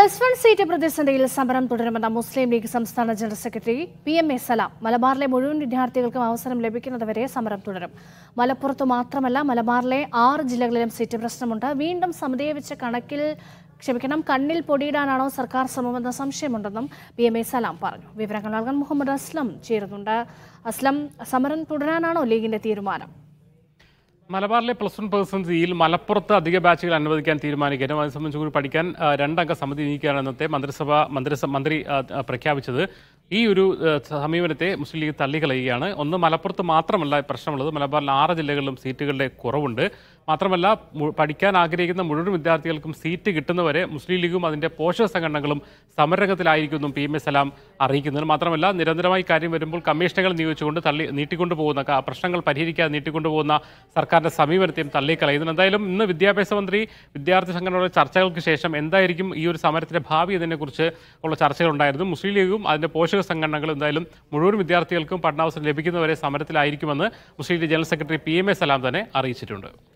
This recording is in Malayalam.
പ്ലസ് വൺ സീറ്റ് പ്രതിസന്ധിയിൽ സമരം തുടരുമെന്ന മുസ്ലിം ലീഗ് സംസ്ഥാന general secretary P M A Salam മലബാറിലെ മുഴുവൻ വിദ്യാർത്ഥികൾക്കും അവസരം ലഭിക്കുന്നതുവരെ സമരം തുടരും മലപ്പുറത്ത് മാത്രമല്ല മലബാറിലെ ആറ് ജില്ലകളിലും സീറ്റ് പ്രശ്നമുണ്ട് വീണ്ടും സമിതിയെ വെച്ച കണക്കിൽ ക്ഷമിക്കണം കണ്ണിൽ പൊടിയിടാനാണോ സർക്കാർ ശ്രമമെന്ന സംശയമുണ്ടെന്നും പി എം എ സലാം പറഞ്ഞു വിവരങ്ങൾ നൽകാൻ മുഹമ്മദ് അസ്ലം ചേരുന്നുണ്ട് അസ്ലം സമരം തുടരാനാണോ ലീഗിന്റെ തീരുമാനം മലബാറിലെ പ്ലസ് വൺ പേഴ്സൺസിയിൽ മലപ്പുറത്ത് അധിക ബാച്ചുകൾ അനുവദിക്കാൻ തീരുമാനിക്കാനും അത് സംബന്ധിച്ച് കൂടി പഠിക്കാൻ രണ്ടംഗ സമിതി നീക്കുകയാണ് ഇന്നത്തെ മന്ത്രിസഭ മന്ത്രിസ മന്ത്രി പ്രഖ്യാപിച്ചത് ഈ ഒരു സമീപനത്തെ മുസ്ലിം ലീഗ് തള്ളിക്കളയുകയാണ് ഒന്ന് മലപ്പുറത്ത് മാത്രമല്ല പ്രശ്നമുള്ളത് മലബാറിൽ ആറ് ജില്ലകളിലും സീറ്റുകളുടെ കുറവുണ്ട് മാത്രമല്ല പഠിക്കാൻ ആഗ്രഹിക്കുന്ന മുഴുവൻ വിദ്യാർത്ഥികൾക്കും സീറ്റ് കിട്ടുന്നവരെ മുസ്ലിം ലീഗും അതിൻ്റെ പോഷക സംഘടനകളും സമരരംഗത്തിലായിരിക്കുമെന്നും പി എം എസ് സലാം അറിയിക്കുന്നത് മാത്രമല്ല നിരന്തരമായി കാര്യം വരുമ്പോൾ കമ്മീഷനുകൾ നിയോഗിച്ചുകൊണ്ട് തള്ളി നീട്ടിക്കൊണ്ടുപോകുന്ന പ്രശ്നങ്ങൾ പരിഹരിക്കാതെ നീട്ടിക്കൊണ്ടുപോകുന്ന സർക്കാരിൻ്റെ സമീപനത്തെയും തള്ളിക്കളയുന്നത് എന്തായാലും ഇന്ന് വിദ്യാഭ്യാസ മന്ത്രി വിദ്യാർത്ഥി സംഘടനയുടെ ചർച്ചകൾക്ക് ശേഷം എന്തായിരിക്കും ഈ ഒരു സമരത്തിൻ്റെ ഭാവി ഇതിനെക്കുറിച്ച് ഉള്ള ചർച്ചകളുണ്ടായിരുന്നു മുസ്ലിം ലീഗും അതിൻ്റെ പോഷക സംഘടനകളും എന്തായാലും മുഴുവൻ വിദ്യാർത്ഥികൾക്കും പഠനാവസരം ലഭിക്കുന്നവരെ സമരത്തിലായിരിക്കുമെന്ന് Muslim League general secretary P M A Salam തന്നെ അറിയിച്ചിട്ടുണ്ട്